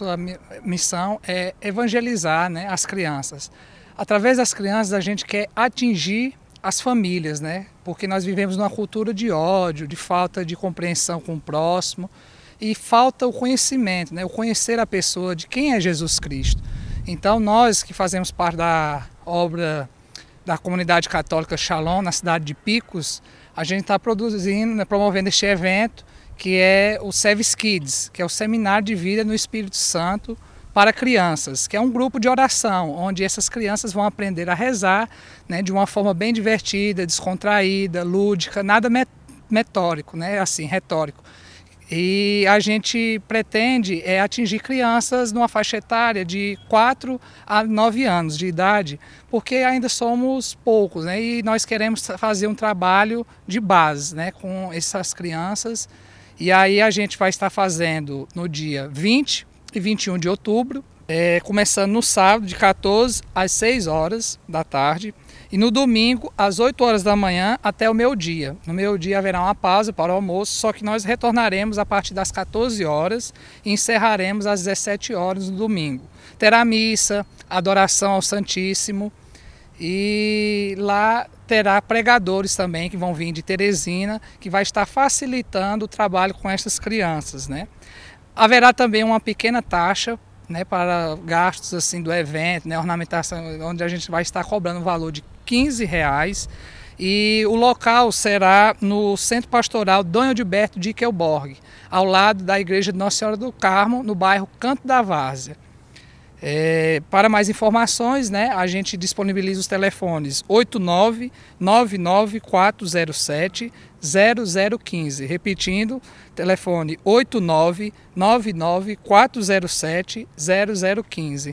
sua missão é evangelizar né, as crianças. Através das crianças, a gente quer atingir as famílias, né? Porque nós vivemos numa cultura de ódio, de falta de compreensão com o próximo e falta o conhecimento, né? O conhecer a pessoa de quem é Jesus Cristo. Então, nós que fazemos parte da obra da comunidade católica Shalom na cidade de Picos, a gente está produzindo, né, promovendo este evento que é o Service Kids, que é o Seminário de Vida no Espírito Santo para crianças, que é um grupo de oração, onde essas crianças vão aprender a rezar né, de uma forma bem divertida, descontraída, lúdica, nada metórico, né, assim, retórico. E a gente pretende é, atingir crianças numa faixa etária de 4 a 9 anos de idade, porque ainda somos poucos, né? E nós queremos fazer um trabalho de base, né, com essas crianças. E aí a gente vai estar fazendo no dia 20 e 21 de outubro, é, começando no sábado de 14 às 6 horas da tarde e no domingo às 8 horas da manhã até o meio-dia. No meio-dia haverá uma pausa para o almoço, só que nós retornaremos a partir das 14 horas e encerraremos às 17 horas no domingo. Terá missa, adoração ao Santíssimo e lá terá pregadores também que vão vir de Teresina, que vai estar facilitando o trabalho com essas crianças, né? Haverá também uma pequena taxa né, para gastos assim do evento, né, ornamentação, onde a gente vai estar cobrando o valor de 15 reais. E o local será no Centro Pastoral Dom Edberto de Iquelborg, ao lado da Igreja de Nossa Senhora do Carmo, no bairro Canto da Várzea. É, para mais informações, né, a gente disponibiliza os telefones 89 99407 0015. Repetindo, telefone 89 99407 0015.